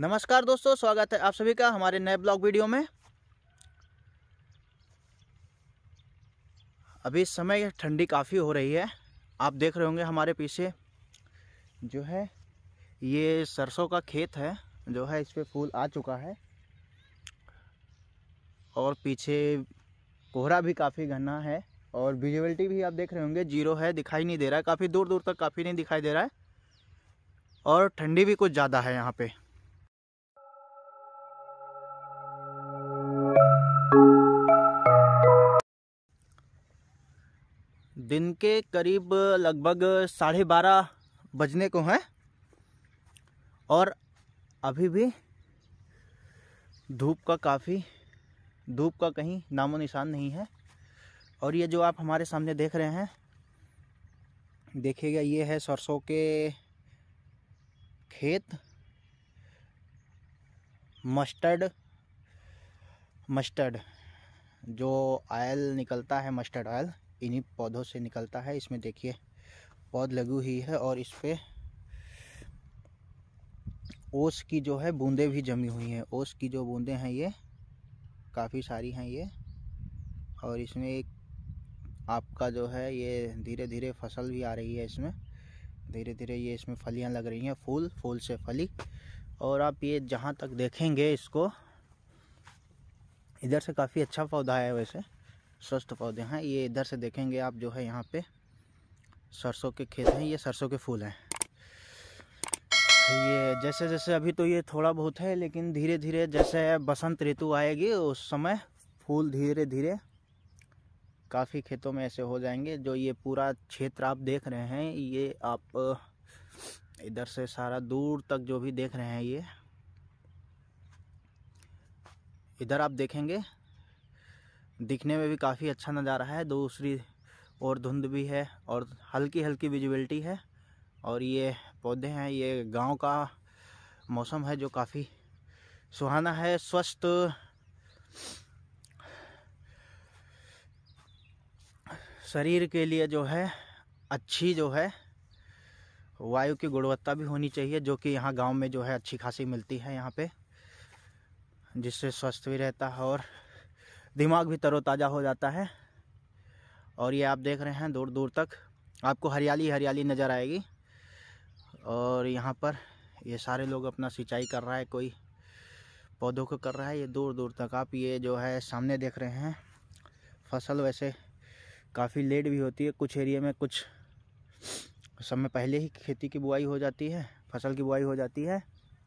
नमस्कार दोस्तों स्वागत है आप सभी का हमारे नए ब्लॉग वीडियो में अभी इस समय ठंडी काफ़ी हो रही है आप देख रहे होंगे हमारे पीछे जो है ये सरसों का खेत है जो है इस पर फूल आ चुका है और पीछे कोहरा भी काफ़ी घना है और विजिबिलिटी भी आप देख रहे होंगे जीरो है दिखाई नहीं दे रहा है काफ़ी दूर दूर तक काफ़ी नहीं दिखाई दे रहा है और ठंडी भी कुछ ज़्यादा है यहाँ पर दिन के करीब लगभग साढ़े बारह बजने को हैं और अभी भी धूप का काफ़ी धूप का कहीं नामो निशान नहीं है और ये जो आप हमारे सामने देख रहे हैं देखिएगा ये है सरसों के खेत मस्टर्ड मस्टर्ड जो आयल निकलता है मस्टर्ड ऑयल इन्हीं पौधों से निकलता है इसमें देखिए पौध लगी हुई है और इस पर ओस की जो है बूंदें भी जमी हुई हैं ओस की जो बूंदें हैं ये काफ़ी सारी हैं ये और इसमें एक आपका जो है ये धीरे धीरे फसल भी आ रही है इसमें धीरे धीरे ये इसमें फलियां लग रही हैं फूल फूल से फली और आप ये जहाँ तक देखेंगे इसको इधर से काफ़ी अच्छा पौधा है वैसे स्वस्थ पौधे हैं ये इधर से देखेंगे आप जो है यहाँ पे सरसों के खेत हैं ये सरसों के फूल हैं ये जैसे जैसे अभी तो ये थोड़ा बहुत है लेकिन धीरे धीरे जैसे बसंत ऋतु आएगी उस समय फूल धीरे धीरे काफ़ी खेतों में ऐसे हो जाएंगे जो ये पूरा क्षेत्र आप देख रहे हैं ये आप इधर से सारा दूर तक जो भी देख रहे हैं ये इधर आप देखेंगे दिखने में भी काफ़ी अच्छा नज़ारा है दूसरी और धुंध भी है और हल्की हल्की विजिबिलिटी है और ये पौधे हैं ये गांव का मौसम है जो काफ़ी सुहाना है स्वस्थ शरीर के लिए जो है अच्छी जो है वायु की गुणवत्ता भी होनी चाहिए जो कि यहाँ गांव में जो है अच्छी खासी मिलती है यहाँ पे जिससे स्वस्थ भी रहता है और दिमाग भी तरोताज़ा हो जाता है और ये आप देख रहे हैं दूर दूर तक आपको हरियाली हरियाली नज़र आएगी और यहाँ पर ये सारे लोग अपना सिंचाई कर रहा है कोई पौधों को कर रहा है ये दूर दूर तक आप ये जो है सामने देख रहे हैं फसल वैसे काफ़ी लेट भी होती है कुछ एरिया में कुछ समय पहले ही खेती की बुआई हो जाती है फसल की बुआई हो जाती है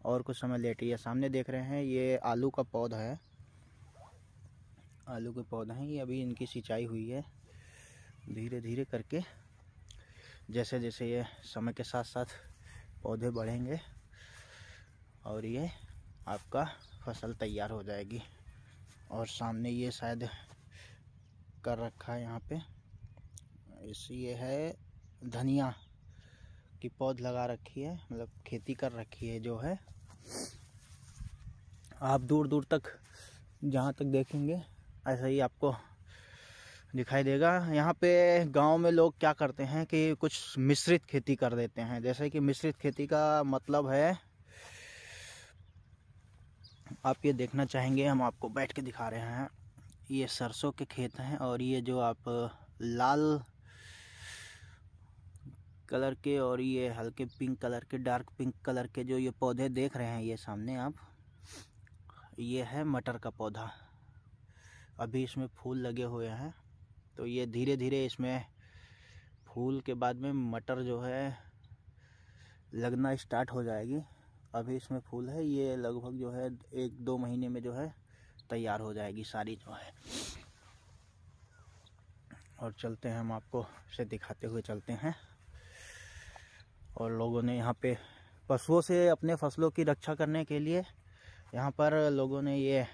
और कुछ समय लेट ही है सामने देख रहे हैं ये आलू का पौधा है आलू के पौधे हैं ये अभी इनकी सिंचाई हुई है धीरे धीरे करके जैसे जैसे ये समय के साथ साथ पौधे बढ़ेंगे और ये आपका फसल तैयार हो जाएगी और सामने ये शायद कर रखा है यहाँ पे इस ये है धनिया की पौध लगा रखी है मतलब खेती कर रखी है जो है आप दूर दूर तक जहाँ तक देखेंगे ऐसा ही आपको दिखाई देगा यहाँ पे गांव में लोग क्या करते हैं कि कुछ मिश्रित खेती कर देते हैं जैसे कि मिश्रित खेती का मतलब है आप ये देखना चाहेंगे हम आपको बैठ के दिखा रहे हैं ये सरसों के खेत हैं और ये जो आप लाल कलर के और ये हल्के पिंक कलर के डार्क पिंक कलर के जो ये पौधे देख रहे हैं ये सामने आप ये है मटर का पौधा अभी इसमें फूल लगे हुए हैं तो ये धीरे धीरे इसमें फूल के बाद में मटर जो है लगना स्टार्ट हो जाएगी अभी इसमें फूल है ये लगभग जो है एक दो महीने में जो है तैयार हो जाएगी सारी जो है और चलते हैं हम आपको इसे दिखाते हुए चलते हैं और लोगों ने यहाँ पे पशुओं से अपने फसलों की रक्षा करने के लिए यहाँ पर लोगों ने ये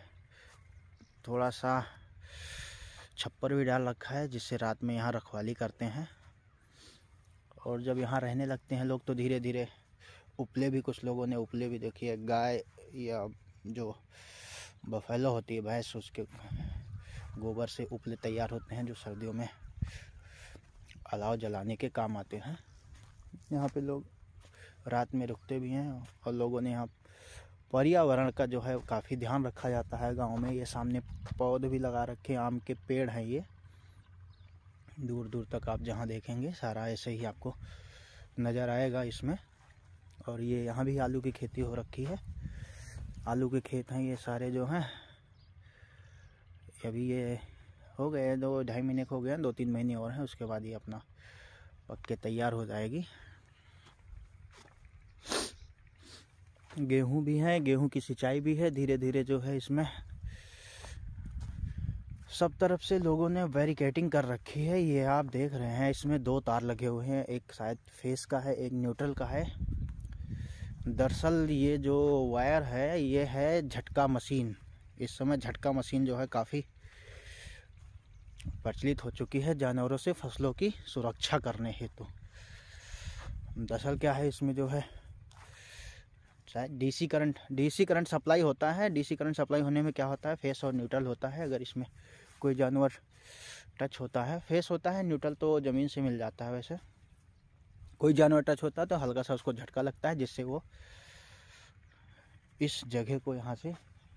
थोड़ा सा छप्पर भी डाल रखा है जिससे रात में यहाँ रखवाली करते हैं और जब यहाँ रहने लगते हैं लोग तो धीरे धीरे उपले भी कुछ लोगों ने उपले भी देखी है गाय या जो बफेलो होती है भैंस उसके गोबर से उपले तैयार होते हैं जो सर्दियों में अलाव जलाने के काम आते हैं यहाँ पे लोग रात में रुकते भी हैं और लोगों ने यहाँ पर्यावरण का जो है काफ़ी ध्यान रखा जाता है गांव में ये सामने पौधे भी लगा रखे आम के पेड़ हैं ये दूर दूर तक आप जहां देखेंगे सारा ऐसे ही आपको नज़र आएगा इसमें और ये यहाँ भी आलू की खेती हो रखी है आलू के खेत हैं ये सारे जो हैं अभी ये हो गए दो ढाई महीने का हो गया दो तीन महीने और हैं उसके बाद ये अपना पक के तैयार हो जाएगी गेहूं भी है गेहूं की सिंचाई भी है धीरे धीरे जो है इसमें सब तरफ से लोगों ने बैरिकेटिंग कर रखी है ये आप देख रहे हैं इसमें दो तार लगे हुए हैं एक शायद फेस का है एक न्यूट्रल का है दरअसल ये जो वायर है ये है झटका मशीन इस समय झटका मशीन जो है काफ़ी प्रचलित हो चुकी है जानवरों से फसलों की सुरक्षा करने हेतु तो। दरअसल क्या है इसमें जो है होता है DC current DC current supply होता है डीसी करंट सप्लाई होने में क्या होता है फेस और न्यूट्रल होता है अगर इसमें कोई जानवर टच होता है फेस होता है न्यूट्रल तो ज़मीन से मिल जाता है वैसे कोई जानवर टच होता है तो हल्का सा उसको झटका लगता है जिससे वो इस जगह को यहाँ से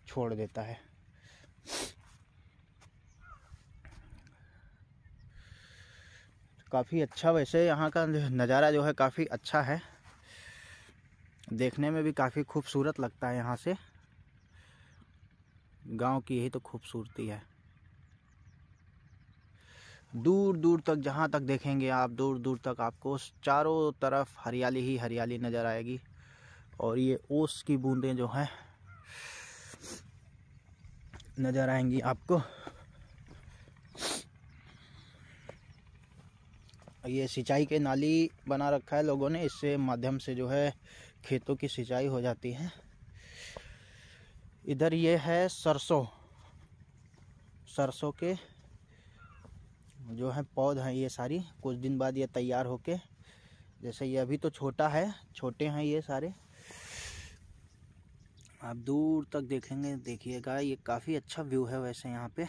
छोड़ देता है काफ़ी अच्छा वैसे यहाँ का नज़ारा जो है काफ़ी अच्छा है देखने में भी काफ़ी खूबसूरत लगता है यहाँ से गांव की यही तो खूबसूरती है दूर दूर तक जहाँ तक देखेंगे आप दूर दूर तक आपको चारों तरफ हरियाली ही हरियाली नज़र आएगी और ये ओस की बूंदें जो हैं नज़र आएंगी आपको ये सिंचाई के नाली बना रखा है लोगों ने इससे माध्यम से जो है खेतों की सिंचाई हो जाती है इधर ये है सरसों सरसों के जो है पौध हैं ये सारी कुछ दिन बाद ये तैयार होके जैसे ये अभी तो छोटा है छोटे हैं ये सारे आप दूर तक देखेंगे देखिएगा ये काफ़ी अच्छा व्यू है वैसे यहाँ पे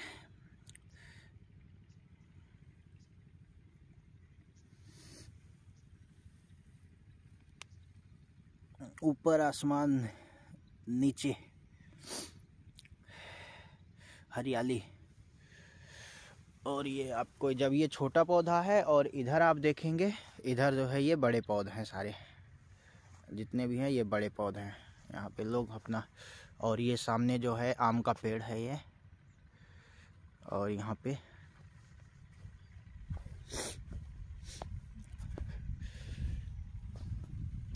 ऊपर आसमान नीचे हरियाली और ये आपको जब ये छोटा पौधा है और इधर आप देखेंगे इधर जो है ये बड़े पौधे हैं सारे जितने भी हैं ये बड़े पौधे हैं यहाँ पे लोग अपना और ये सामने जो है आम का पेड़ है ये और यहाँ पे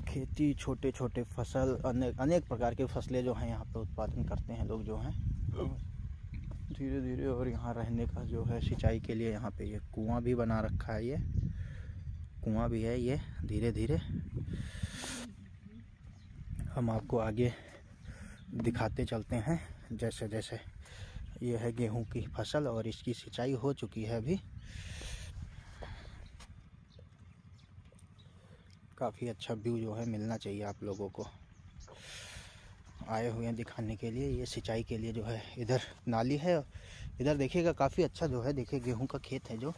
खेती छोटे छोटे फसल अनेक अनेक प्रकार के फसलें जो हैं यहाँ पर उत्पादन करते हैं लोग जो हैं धीरे धीरे और यहाँ रहने का जो है सिंचाई के लिए यहाँ पे ये कुआं भी बना रखा है ये कुआं भी है ये धीरे धीरे हम आपको आगे दिखाते चलते हैं जैसे जैसे ये है गेहूं की फसल और इसकी सिंचाई हो चुकी है अभी काफ़ी अच्छा व्यू जो है मिलना चाहिए आप लोगों को आए हुए हैं दिखाने के लिए ये सिंचाई के लिए जो है इधर नाली है इधर देखिएगा काफ़ी अच्छा जो है देखिए गेहूं का खेत है जो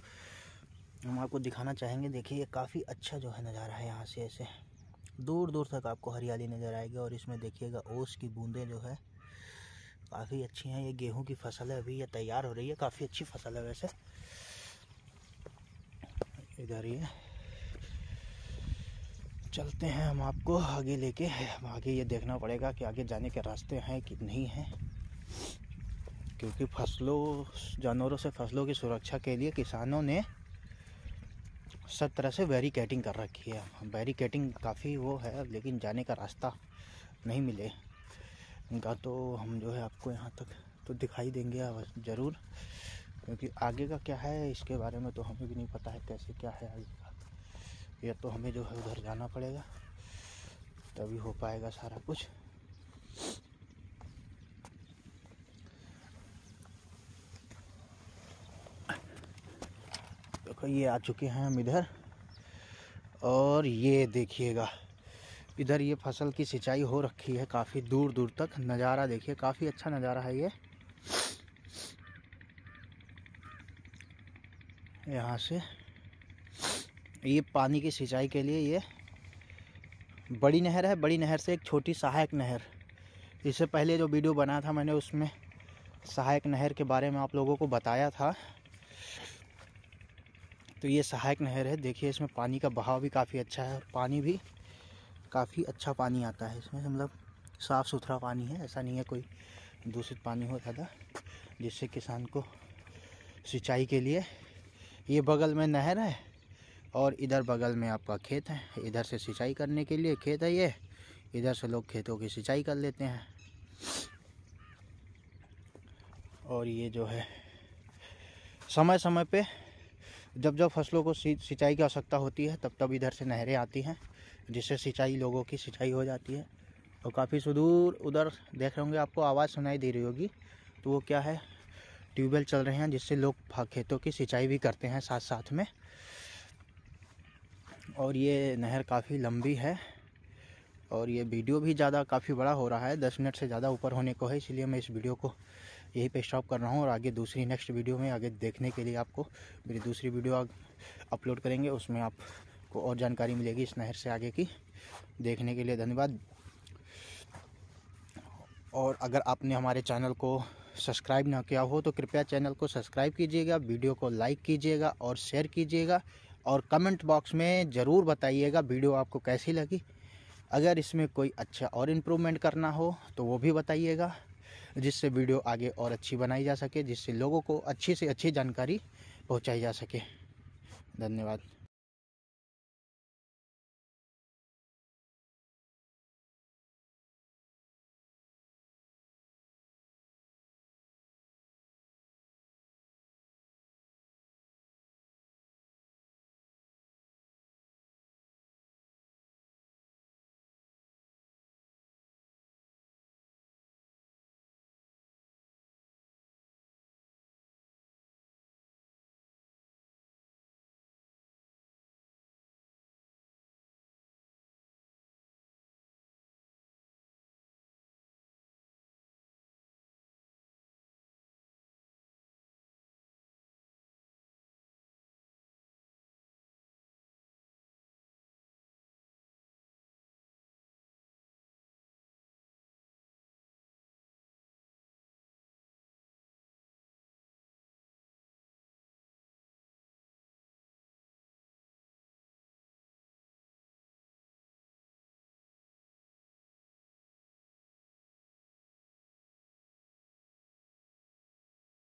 हम आपको दिखाना चाहेंगे देखिए ये काफ़ी अच्छा जो है नज़ारा है यहाँ से ऐसे दूर दूर तक आपको हरियाली नज़र आएगी और इसमें देखिएगा ओस की बूंदें जो है काफ़ी अच्छी हैं ये गेहूँ की फसल है अभी ये तैयार हो रही है काफ़ी अच्छी फसल है वैसे इधर ये चलते हैं हम आपको आगे लेके आगे ये देखना पड़ेगा कि आगे जाने के रास्ते हैं कि नहीं हैं क्योंकि फसलों जानवरों से फसलों की सुरक्षा के लिए किसानों ने सब तरह से बैरिकेटिंग कर रखी है बैरिकेटिंग काफ़ी वो है लेकिन जाने का रास्ता नहीं मिले उनका तो हम जो है आपको यहाँ तक तो दिखाई देंगे ज़रूर क्योंकि आगे का क्या है इसके बारे में तो हमें भी नहीं पता है कैसे क्या है आगे का या तो हमें जो है उधर जाना पड़ेगा तभी हो पाएगा सारा कुछ देखो ये आ चुके हैं हम इधर और ये देखिएगा इधर ये फसल की सिंचाई हो रखी है काफ़ी दूर दूर तक नज़ारा देखिए काफ़ी अच्छा नज़ारा है ये यहाँ से ये पानी की सिंचाई के लिए ये बड़ी नहर है बड़ी नहर से एक छोटी सहायक नहर इससे पहले जो वीडियो बनाया था मैंने उसमें सहायक नहर के बारे में आप लोगों को बताया था तो ये सहायक नहर है देखिए इसमें पानी का बहाव भी काफ़ी अच्छा है और पानी भी काफ़ी अच्छा पानी आता है इसमें मतलब साफ़ सुथरा पानी है ऐसा नहीं है कोई दूषित पानी हो था जिससे किसान को सिंचाई के लिए ये बगल में नहर है और इधर बगल में आपका खेत है इधर से सिंचाई करने के लिए खेत है ये इधर से लोग खेतों की सिंचाई कर लेते हैं और ये जो है समय समय पे जब जब फसलों को सिंचाई की आवश्यकता होती है तब तब इधर से नहरें आती हैं जिससे सिंचाई लोगों की सिंचाई हो जाती है और काफ़ी सुदूर उधर देख रहे होंगे आपको आवाज़ सुनाई दे रही होगी तो वो क्या है ट्यूबवेल चल रहे हैं जिससे लोग खेतों की सिंचाई भी करते हैं साथ साथ में और ये नहर काफ़ी लंबी है और ये वीडियो भी ज़्यादा काफ़ी बड़ा हो रहा है दस मिनट से ज़्यादा ऊपर होने को है इसलिए मैं इस वीडियो को यहीं पे स्टॉप कर रहा हूँ और आगे दूसरी नेक्स्ट वीडियो में आगे देखने के लिए आपको मेरी दूसरी वीडियो अपलोड करेंगे उसमें आपको और जानकारी मिलेगी इस नहर से आगे की देखने के लिए धन्यवाद और अगर आपने हमारे चैनल को सब्सक्राइब ना किया हो तो कृपया चैनल को सब्सक्राइब कीजिएगा वीडियो को लाइक कीजिएगा और शेयर कीजिएगा और कमेंट बॉक्स में ज़रूर बताइएगा वीडियो आपको कैसी लगी अगर इसमें कोई अच्छा और इम्प्रूवमेंट करना हो तो वो भी बताइएगा जिससे वीडियो आगे और अच्छी बनाई जा सके जिससे लोगों को अच्छी से अच्छी जानकारी पहुंचाई जा सके धन्यवाद